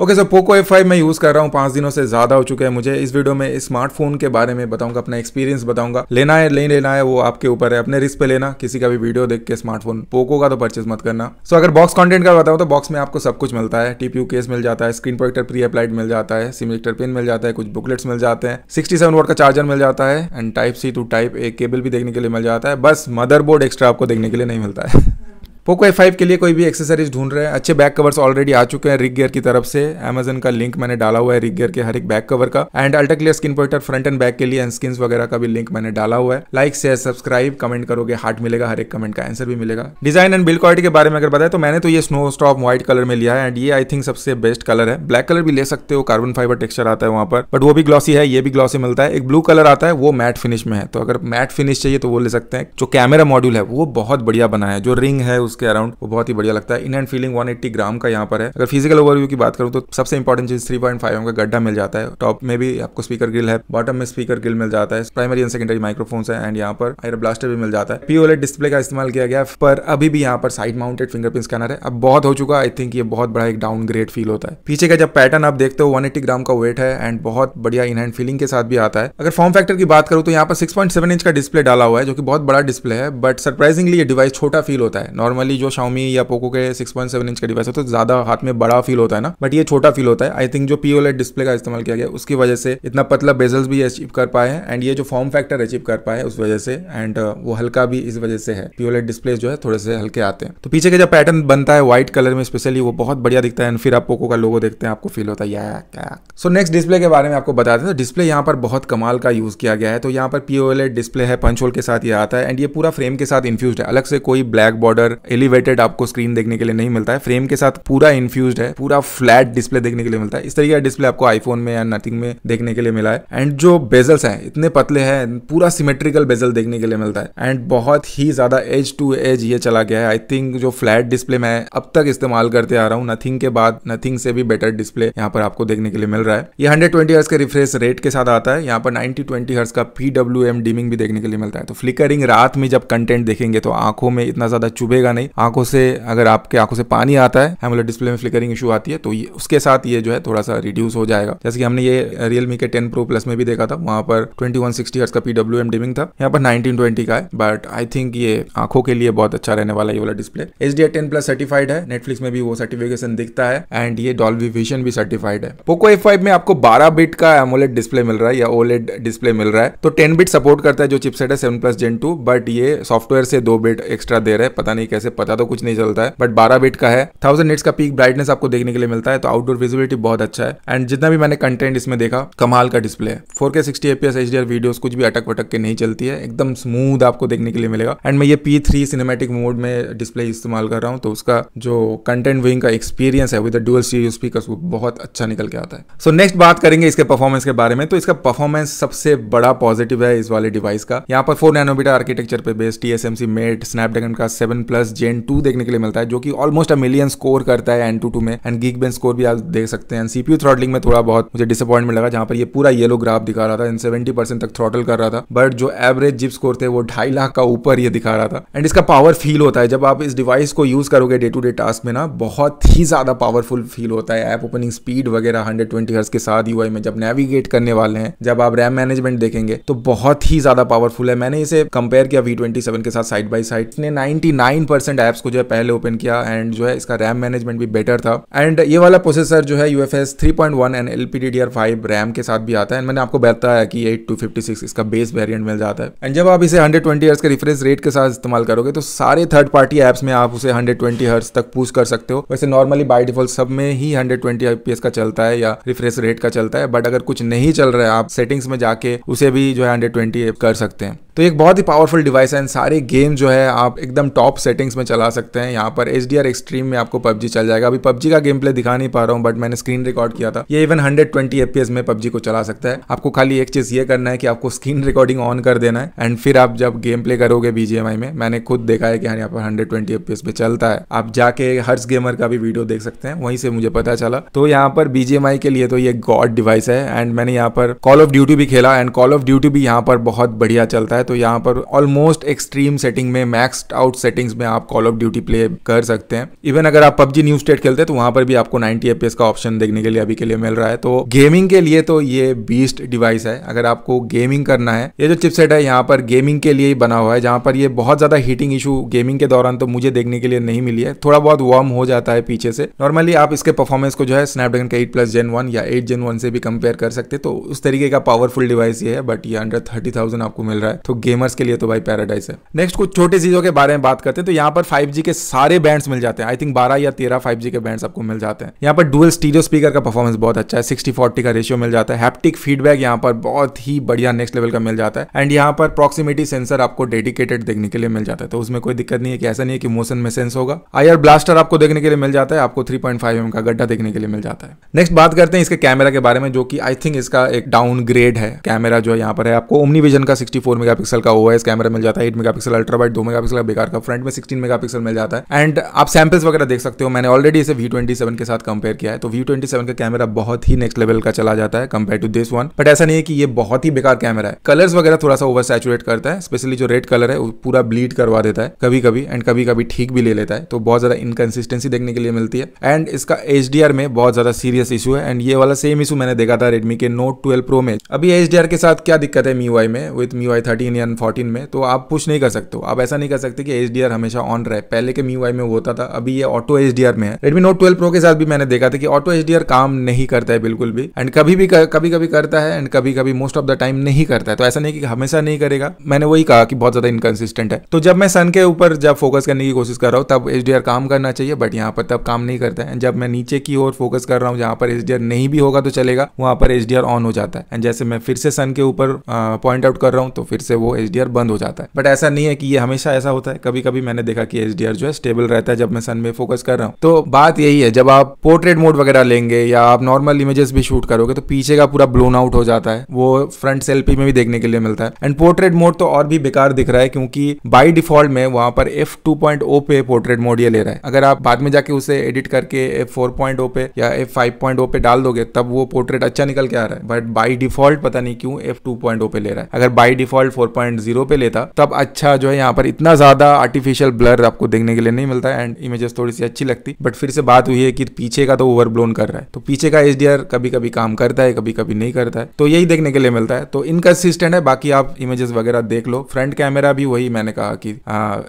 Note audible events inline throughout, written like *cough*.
okay sir Poco F मैं use कर रहा हूँ पांच दिनों से ज़्यादा हो चुका है मुझे इस वीडियो में स्मार्टफोन के बारे में बताऊंगा अपना एक्सपीरियंस बताऊंगा लेना है नहीं लेना है वो आपके ऊपर है अपने रिस्क पे लेना किसी का भी वीडियो देख के स्मार्टफोन पोको का तो परचेज मत करना सो so, अगर बॉक्स कॉन्टेंट का बताऊँ तो बॉक्स में आपको सब कुछ मिलता है टीपीयू केस मिल जाता है स्क्रीन प्रोटेक्टर प्री अप्लाइड मिल जाता है सिमेक्टर पिन मिल जाता है कुछ बुकलेट्स मिल जाते हैं सिक्सटी सेवन का चार्जर मिल जाता है and type C to type A cable भी देखने के लिए मिल जाता है बस मदरबोर्ड एक्स्ट्रा आपको देखने के लिए नहीं मिलता है *laughs* पोको ए फाइव के लिए कोई भी एक्सेसरीज ढूंढ रहे हैं अच्छे बैक कवर्स ऑलरेडी आ चुके हैं रिग गियर की तरफ से अमेजन का लिंक मैंने डाला हुआ है रिग गियर के हर एक बैक कवर का एंड अल्टा क्लियर स्किन पोइटर फ्रंट एंड बैक के लिए एंड स्किन वगैरह का भी लिंक मैंने डाला हुआ है लाइक शेयर सब्सक्राइब कमेंट करोगे हार्ट मिलेगा हर एक कमेंट का आंसर भी मिलेगा डिजाइन एंड बिल क्वालिटी के बारे में अगर बताए तो मैंने तो ये स्नो स्टॉप व्हाइट कलर में लिया है एंड ये आई थिंक सबसे बेस्ट कलर है ब्लैक कलर भी ले सकते हो कार्बन फाइबर टेक्सचर आता है वहां पर बट वो भी ग्लॉसी है ये भी ग्लॉसी मिलता है एक ब्लू कलर आता है वो मैट फिनिश में है तो अगर मैट फिनिश चाहिए तो वो ले सकते हैं जो कैमरा मॉड्यूल है वो बहुत बढ़िया बना है जो रिंग है उस के अराउंड वो बहुत ही बढ़िया लगता है इन एंड फीलिंग 180 ग्राम का यहाँ पर है अगर फिजिकल ओवरव्यू की बात करूँ तो सबसे इंपॉर्टेंट चीज थ्री पॉइंट का गड्ढा मिल जाता है टॉप में भी आपको स्पीकर ग्रिल है बॉटम में स्पीकर ग्रिल मिल जाता है प्राइमरी एंड सेकेंडरी माइक्रोफोन है एंड यहाँ पर आयर ब्लास्टर भी मिल जाता है पीओलेट डिस्प्ले e का इस्तेमाल किया गया पर अभी भी यहाँ पर साइड माउंटेड फिंगरप्रिंट स्कैनर है अब बहुत हो चुका आई थिंक ये बहुत बड़ा एक डाउन फील होता है पीछे का जब पैटर्न आप देखते हो वन ग्राम का वेट है एंड बहुत बढ़िया इन हैंड फीलिंग के साथ भी आता है अगर फॉर्म फैक्टर की बात करूँ तो यहाँ पर सिक्स इंच का डिस्प्ले डाला हुआ है जो कि बहुत बड़ा डिस्प्ले है बट सरप्राइजिंगली ये डिवाइस छोटा फील होता है नॉर्मल नॉर्मली जो शाउमी या पोको के 6.7 इंच का डिवाइस है तो ज़्यादा हाथ में बड़ा फील होता है ना बट ये छोटा फील होता है आई थिंक जो पीओलेट डिस्प्ले e का इस्तेमाल किया गया उसकी वजह से इतना पतला बेजल्स भी अचीव कर पाए हैं एंड ये जो फॉर्म फैक्टर अचीव कर पाए उस वजह से एंड uh, वो हल्का भी इस वजह से है पीओलेट डिस्प्ले e जो है थोड़े से हल्के आते हैं तो पीछे का जो पैटर्न बनता है व्हाइट कलर में स्पेशली वो बहुत बढ़िया दिखता है एंड फिर आप पोको का लोगो देखते हैं आपको फील होता है या क्या सो नेक्स्ट डिस्प्ले के बारे में आपको बता दें तो डिस्प्ले यहाँ पर बहुत कमाल का यूज़ किया गया है तो यहाँ पर पीओ डिस्प्ले e है पंचोल के साथ ये आता है एंड ये पूरा फ्रेम के साथ इन्फ्यूज है अलग से कोई ब्लैक बॉर्डर एलिवेटेड आपको स्क्रीन देखने के लिए नहीं मिलता है फ्रेम के साथ पूरा इन्फ्यूज है पूरा फ्लैट डिस्प्ले देखने के लिए मिलता है इस तरीके का डिस्प्ले आपको आईफोन में या नथिंग में देखने के लिए मिला है एंड जो बेजल्स है इतने पतले है पूरा सिमेट्रिकल बेजल देखने के लिए मिलता है एंड बहुत ही ज्यादा एज टू एज ये चला गया है आई थिंक जो फ्लैट डिस्प्ले मैं अब तक इस्तेमाल करते आ रहा हूँ नथिंग के बाद नथिंग से भी बेटर डिस्प्ले यहाँ पर आपको देखने के लिए मिल रहा है ये हंड्रेड ट्वेंटी हर्स के रिफ्रेश रेट के साथ आता है यहाँ पर नाइनटी ट्वेंटी हर्स का पीडब्ल्यू एम डीमिंग भी देखने के लिए मिलता है तो फ्लिकरिंग रात में जब कंटेंट देखेंगे तो आंखों में इतना ज्यादा चुभेगा नहीं आई आंखों से अगर आपके आंखों से पानी आता है हेमोलेट डिस्प्ले में फ्लिकरिंग इशू आती है तो ये उसके साथ ये जो है थोड़ा सा रिड्यूस हो जाएगा जैसे कि हमने ये रियलमी के टेन प्रो प्लस में भी देखा था वहां पर ट्वेंटी वन का पीडब्ल्यू एम डिमिंग था यहाँ पर नाइनटीन का है बट आई थिंक ये आंखों के लिए बहुत अच्छा रहने वाला ये वाला display H D ten plus certified है नेटफ्लिक्स में भी वो सर्टिफिकेशन दिखता है एंड ये डॉल्वी विजन भी सर्टिफाइड है पोको एफ में आपको बारह बिट का एमोलेट डिस्प्ले मिल रहा है या ओलेट डिस्प्ले e मिल रहा है तो टेन बिट सपोर्ट करता है जो चिपसेट है seven plus gen two but ये सॉफ्टवेयर से दो बिट एक्स्ट्रा दे रहे हैं पता नहीं कैसे से पता तो कुछ नहीं चलता है बट बारह बिट का है थाउजेंड निट्स का पीक ब्राइटनेस आपको देखने के लिए मिलता है तो आउटडोर विजिबिलिटी बहुत अच्छा है एंड जितना भी मैंने कंटेंट इसमें देखा कमाल का डिस्प्ले है फोर के सिक्सटी एपीएस एच डी कुछ भी अटक वटक के नहीं चलती है एकदम स्मूथ आपको देखने के लिए मिलेगा एंड मैं ये पी थ्री सिनेमेटिक मोड में डिस्प्ले इस्तेमाल कर रहा हूँ तो उसका जो कंटेंट विंग का एक्सपीरियंस है विद डुअल सीरीज स्पीकर वो बहुत अच्छा निकल के आता है सो so, नेक्स्ट बात करेंगे इसके परफॉर्मेंस के बारे में तो इसका परफॉर्मेंस सबसे बड़ा पॉजिटिव है इस वाले डिवाइस का यहाँ पर फोर नैनोमीटर आर्किटेक्चर पे based T S M C made Snapdragon का सेवन प्लस जेन टू देखने के लिए मिलता है जो कि ऑलमोस्ट अ मिलियन स्कोर करता है एन टू टू में एंड गीक बेन स्कोर भी आप देख सकते हैं सीपीयू थ्रॉटलिंग में थोड़ा बहुत मुझे डिसअपॉइंटमेंट लगा जहां पर ये पूरा येलो ग्राफ दिखा रहा था एंड सेवेंटी परसेंट तक थ्रॉटल कर रहा था बट जो एवरेज जिप स्कोर थे वो ढाई लाख का ऊपर ये दिखा रहा था एंड इसका पावर फील होता है जब आप इस डिवाइस को यूज करोगे डे टू डे टास्क में ना बहुत ही ज्यादा पावरफुल फील होता है ऐप ओपनिंग स्पीड वगैरह हंड्रेड ट्वेंटी हर्स के साथ यूआई में जब नेविगेट करने वाले हैं जब आप रैम मैनेजमेंट देखेंगे तो बहुत ही ज्यादा पावरफुल है मैंने इसे कंपेयर किया वी ट्वेंटी सेवन के साथ साइड बाई साइड ने ninety nine percent percent apps को जो है पहले ओपन किया एंड जो है इसका रैम मैनेजमेंट भी बेटर था एंड ये वाला प्रोसेसर जो है U F S three point one and L P D D R five RAM के साथ भी आता है मैंने आपको बताया कि एट टू फिफ्टी सिक्स इसका बेस वेरियंट मिल जाता है एंड जब आप इसे हंड्रेड ट्वेंटी हर्स के रिफ्रेश रेट के साथ इस्तेमाल करोगे तो सारे थर्ड पार्टी एप्स में आप उसे हंड्रेड ट्वेंटी हर्स तक पूछ कर सकते हो वैसे नॉर्मली बाई डिफॉल्ट सब में ही हंड्रेड ट्वेंटी एस का चलता है या रिफ्रेश रेट का चलता है बट अगर कुछ नहीं चल रहा है आप सेटिंग्स में जाके उसे भी जो है हंड्रेड ट्वेंटी कर सकते हैं तो एक बहुत ही पावरफुल डिवाइस है एंड सारे गेम जो है आप एकदम टॉप सेटिंग्स में चला सकते हैं यहाँ पर एच डी एक्सट्रीम में आपको पबजी चल जाएगा अभी पबजी का गेम प्ले दिखा नहीं पा रहा हूँ बट मैंने स्क्रीन रिकॉर्ड किया था ये इवन हंड्रेड ट्वेंटी एफ में पबजी को चला सकता है आपको खाली एक चीज ये करना है कि आपको स्क्रीन रिकॉर्डिंग ऑन कर देना है एंड फिर आप जब गेम प्ले करोगे बीजेएमआई में मैंने खुद देखा है कि हाँ, यहाँ पर हंड्रेड ट्वेंटी एफ पे चलता है आप जाके हर्ष गेमर का भी वीडियो देख सकते हैं वहीं से मुझे पता चला तो यहाँ पर बीजेएमआई के लिए तो ये गॉड डिवाइस है एंड मैंने यहाँ पर कॉल ऑफ ड्यूटी भी खेला एंड कॉल ऑफ ड्यूटी भी यहाँ पर बहुत बढ़िया चलता है तो यहाँ पर ऑलमोस्ट एक्सट्रीम सेटिंग में मैक्स आउट सेटिंग्स में आप कॉल ऑफ ड्यूटी प्ले कर सकते हैं इवन अगर आप पबजी न्यू स्टेट खेलते हैं तो वहां पर भी आपको नाइनटी एफ का ऑप्शन देखने के लिए अभी के लिए मिल रहा है तो गेमिंग के लिए तो ये बीस्ट डिवाइस है अगर आपको गेमिंग करना है ये जो चिपसेट है यहाँ पर गेमिंग के लिए ही बना हुआ है जहां पर ये बहुत ज़्यादा हीटिंग इशू गेमिंग के दौरान तो मुझे देखने के लिए नहीं मिली है थोड़ा बहुत वार्म हो जाता है पीछे से नॉर्मली आप इसके परफॉर्मेंस को जो है स्नैपड्रैगन का एट प्लस जेन वन या एट जेन वन से भी कंपेयर कर सकते तो उस तरीके का पावरफुल डिवाइस ये है बट ये अंडर थर्टी आपको मिल रहा है तो गेमर्स के लिए तो भाई पैराडाइज है नेक्स्ट कुछ छोटी चीज़ों के बारे में बात करते हैं तो यहाँ पर फाइव के सारे बैंड्स मिल जाते हैं आई थिंक बारह या तेरह फाइव के बैंड्स आपको मिल जाते हैं यहाँ पर डुअल स्टीरियो स्पीकर का परफॉर्मेंस बहुत अच्छा है सिक्सटी फोर्टी का रेशियो मिल जाता है हैप्टिक फीडबैक यहाँ पर बहुत ही बढ़िया नेक्स्ट लेवल का मिल जाता है एंड यहाँ पर प्रॉक्सिमिटी सेंसर आपको डेडिकेटेड देखने के लिए मिल जाता है तो उसमें कोई दिक्कत नहीं है कि ऐसा नहीं है कि मोशन में सेंस होगा आईआर ब्लास्टर आपको देखने के लिए मिल जाता है आपको थ्री पॉइंट फाइव एम का गड्ढा देखने के लिए मिल जाता है नेक्स्ट बात करते हैं इसके कैमरा के बारे में जो कि आई थिंक इसका एक डाउनग्रेड है कैमरा जो यहाँ पर है आपको ओमनी विजन का सिक्सटी फोर मेगापिक्सल का ओएस कैमरा मिल जाता है एट मेगापिक्सल अल्ट्रा वाइट दो मेगापिक्सल का बेकार का फ्रंट में सिक्सटीन मेगापिक्सल मिल जाता है एंड आप सैम्पल्स वगैरह देख सकते हो मैंने ऑलरेडी इसे वी ट्वेंटी सेवन के साथ कंपेयर किया है तो वी ट्वेंटी सेवन का कैमरा बहुत ही नेक्स्ट लेवल का चला जाता है compare to this one but ऐसा नहीं है कि ये बहुत ही बेकार कैमरा है कलर्स वगैरह थोड़ा सा ओवर सैचुरेट करता है स्पेशली जो रेड कलर है वो पूरा ब्लीड करवा देता है कभी कभी एंड कभी कभी ठीक भी ले लेता है तो बहुत ज्यादा इनकन्सिस्टेंसी देखने के लिए मिलती है एंड इसका एच में बहुत ज्यादा सीरियस इशू है एंड ये वाला सेम इशू मैंने देखा था रेडमी के नोट ट्वेल्व प्रो में अभी एच के साथ क्या दिक्कत है मी में with MIUI thirty thirteen या फोर्टीन में तो आप पुश नहीं कर सकते हो आप ऐसा नहीं कर सकते कि एच हमेशा ऑन रहे पहले के मी में होता था अभी ये ऑटो एच में है रेडमी नोट ट्वेल्व प्रो के साथ भी मैंने देखा था कि ऑटो एच काम नहीं करता है बिल्कुल भी एंड कभी भी कभी कभी करता है एंड कभी कभी मोस्ट ऑफ द टाइम नहीं करता है तो ऐसा नहीं कि हमेशा नहीं करेगा मैंने वही कहा कि बहुत ज्यादा इनकन्सिस्टेंट है तो जब मैं सन के ऊपर जब फोकस करने की कोशिश कर रहा हूँ तब एच काम करना चाहिए बट यहाँ पर तब काम नहीं करता है एंड जब मैं नीचे की ओर फोकस कर रहा हूँ जहां पर एच नहीं भी होगा तो चलेगा वहां पर एच ऑन हो जाता है एंड जैसे मैं फिर से सन के ऊपर पॉइंट आउट कर रहा हूँ तो फिर से है वो एच बंद हो जाता है बट ऐसा नहीं है कि ये हमेशा ऐसा होता है कभी कभी मैंने देखा कि एच जो है स्टेबल रहता है जब मैं सन में फोकस कर रहा हूँ तो बात यही है जब आप पोर्ट्रेट मोड वगैरह लेंगे या आप नॉर्मल इमेजेस भी शूट करोगे तो पीछे का पूरा ब्लोन आउट हो जाता है वो फ्रंट सेल्फी में भी देखने के लिए मिलता है एंड पोर्ट्रेट मोड तो और भी बेकार दिख रहा है क्योंकि बाई डिफॉल्ट में वहां पर एफ टू पॉइंट ओ पे पोर्ट्रेट मोड ये ले रहा है अगर आप बाद में जाके उसे एडिट करके एफ फोर पॉइंट ओ पे या एफ फाइव पॉइंट ओ पे डाल दोगे तब वो पोर्ट्रेट अच्छा निकल के आ रहा है बट बाई डिफॉल्ट पता नहीं क्यों एफ टू पॉइंट ओ पे ले रहा है अगर बाई डिफॉल्ट फोर 4.0 पे लेता तब अच्छा जो है यहाँ पर इतना ज्यादा आर्टिफिशियल ब्लर आपको देखने के लिए नहीं मिलता एंड इमेजेस थोड़ी सी अच्छी लगती बट फिर से बात हुई है कि पीछे का तो ब्लोन कर रहा है तो पीछे का एच कभी कभी काम करता है कभी कभी नहीं करता है तो यही देखने के लिए मिलता है तो इनकन्सिस्टेंट है बाकी आप इमेजेस वगैरह देख लो फ्रंट कैमरा भी वही मैंने कहा कि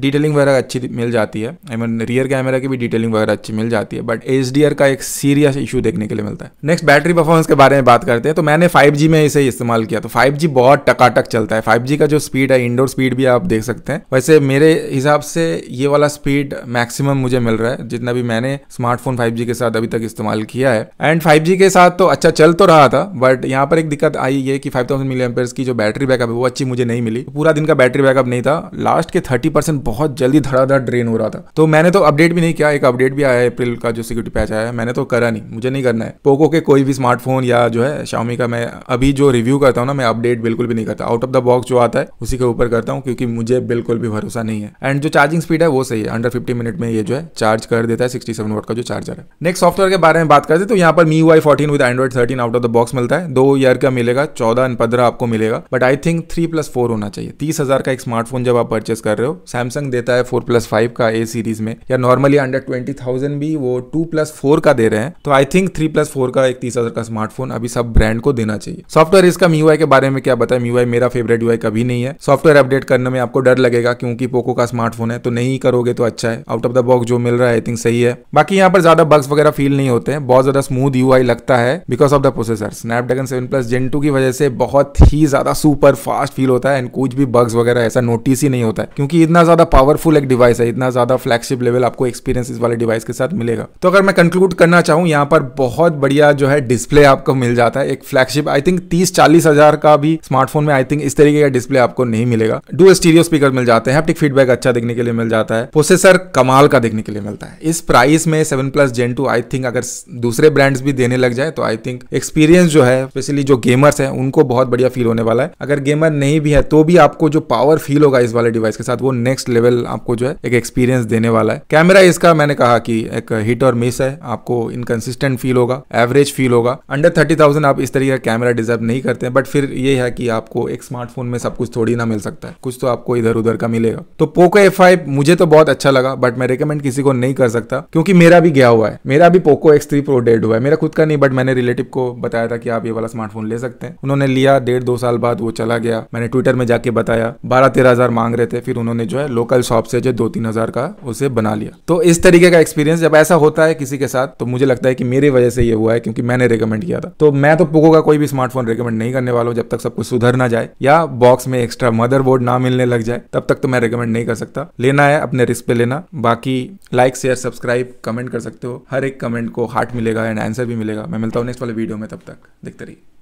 डिटेलिंग हाँ, वगैरह अच्छी मिल जाती है आई मीन रियर कैमरा की भी डिटेलिंग वगैरह अच्छी मिल जाती है बट एच का एक सीरियस इशू देखने के लिए मिलता है नेक्स्ट बैटरी परफॉर्मेंस के बारे में बात करते हैं तो मैंने फाइव में इसे इस्तेमाल किया तो फाइव बहुत टकाटक चलता है फाइव का जो स्पीड है इंडोर स्पीड भी आप देख सकते हैं वैसे मेरे हिसाब से ये वाला स्पीड मैक्सिमम मुझे मिल रहा है जितना भी मैंने स्मार्टफोन 5G के साथ अभी तक इस्तेमाल किया है एंड 5G के साथ तो अच्छा चल तो रहा था बट यहाँ पर एक दिक्कत आई ये कि 5000 थाउजेंड की जो बैटरी बैकअप है वो अच्छी मुझे नहीं मिली पूरा दिन का बैटरी बैकअप नहीं था लास्ट के थर्टी बहुत जल्दी धड़ाधड़ ड्रेन हो रहा था तो मैंने तो अपडेट भी नहीं किया एक अपडेट भी आया है अप्रैल का जो सिक्योरिटी पैच आया है मैंने तो करा नहीं मुझे नहीं करना है पोको के कोई भी स्मार्टफोन या जो है शाओमी का मैं अभी जो रिव्यू करता हूँ ना मैं अपडेट बिल्कुल भी नहीं करता आउट ऑफ द बॉक्स जो आता है उसी के ऊपर करता हूँ क्योंकि मुझे बिल्कुल भी भरोसा नहीं है एंड जो चार्जिंग स्पीड है वो सही है अंडर फिफ्टी मिनट में ये जो है चार्ज कर देता है सिक्सटी सेवन का जो चार्जर है नेक्स्ट सॉफ्टवेयर के बारे में बात करते तो यहाँ पर MIUI fourteen with Android thirteen out of the box मिलता है दो ईयर का मिलेगा चौदह एंड पंद्रह आपको मिलेगा but I think three plus four होना चाहिए तीस हजार का एक स्मार्टफोन जब आप परचेस कर रहे हो सैमसंग देता है फोर प्लस फाइव का ए सीरीज में या नॉर्मली अंडर ट्वेंटी थाउजेंड भी वो टू प्लस फोर का दे रहे हैं तो I think three plus four का एक तीस हजार का स्मार्टफोन अभी सब ब्रांड को देना चाहिए सॉफ्टवेयर इसका मी के बारे में क्या बताया मी मेरा फेवरेट यू कभी अभी नहीं है सॉफ्टवेयर अपडेट करने में आपको डर लगेगा क्योंकि पोको का स्मार्टफोन है तो नहीं करोगे तो अच्छा है आउट ऑफ द बॉक्स जो मिल रहा है आई थिंक सही है बाकी यहाँ पर ज्यादा बग्स वगैरह फील नहीं होते हैं बहुत ज्यादा स्मूथ यू लगता है because of the processor Snapdragon seven plus gen two की वजह से बहुत ही ज्यादा सुपर फास्ट फील होता है एंड कुछ भी बग्स वगैरह ऐसा नोटिस ही नहीं होता है क्योंकि इतना ज्यादा पावरफुल एक डिवाइस है इतना ज्यादा फ्लैगशिप लेवल आपको एक्सपीरियंस इस वाले डिवाइस के साथ मिलेगा तो अगर मैं कंक्लूड करना चाहूँ यहाँ पर बहुत बढ़िया जो है डिस्प्ले आपको मिल जाता है एक फ्लैगशिप आई थिंक तीस चालीस हजार का भी स्मार्टफोन में आई थिंक इस तरीके का डिस्प्ले डिस्प्ले आपको नहीं मिलेगा डू स्टीरियो स्पीकर मिल जाते हैं फीडबैक अच्छा देखने के लिए मिल जाता है प्रोसेसर कमाल का देखने के लिए मिलता है इस प्राइस में seven plus gen two I think अगर दूसरे ब्रांड्स भी देने लग जाए तो आई थिंक एक्सपीरियंस जो है स्पेशली जो गेमर्स है उनको बहुत बढ़िया फील होने वाला है अगर गेमर नहीं भी है तो भी आपको जो पावर फील होगा इस वाले डिवाइस के साथ वो नेक्स्ट लेवल आपको जो है एक एक्सपीरियंस देने वाला है कैमरा इसका मैंने कहा कि एक हिट और मिस है आपको इनकन्सिस्टेंट फील होगा एवरेज फील होगा अंडर थर्टी थाउजेंड आप इस तरीके का कैमरा डिजर्व नहीं करते हैं बट फिर ये है कि आपको एक स्मार्टफोन में सब कुछ थोड़ी ना मिल सकता है कुछ तो आपको इधर उधर का मिलेगा तो पोको एफ मुझे तो बहुत अच्छा लगा बट मैं रिकमेंड किसी को नहीं कर सकता क्योंकि मेरा भी गया हुआ है मेरा भी Poco X three pro dead हुआ है मेरा खुद का नहीं बट मैंने रिलेटिव को बताया था कि आप ये वाला स्मार्टफोन ले सकते हैं उन्होंने लिया डेढ़ दो साल बाद वो चला गया मैंने ट्विटर में जाके बताया बारह तेरह हजार मांग रहे थे फिर उन्होंने जो है लोकल शॉप से जो दो तीन हजार का उसे बना लिया तो इस तरीके का एक्सपीरियंस जब ऐसा होता है किसी के साथ तो मुझे लगता है कि मेरी वजह से ये हुआ है क्योंकि मैंने रिकमेंड किया था तो मैं तो पोको का कोई भी स्मार्टफोन रिकमेंड नहीं करने वाला हूँ जब तक सब कुछ सुधर ना जाए या बॉक्स में एक्स्ट्रा मदरबोर्ड ना मिलने लग जाए तब तक तो मैं रिकमेंड नहीं कर सकता लेना है अपने रिस्क पे लेना बाकी लाइक शेयर सब्सक्राइब कमेंट कर सकते हो हर एक कमेंट को हार्ट मिलेगा एंड आंसर भी मिलेगा मैं मिलता हूँ नेक्स्ट वाले वीडियो में तब तक देखते रहिए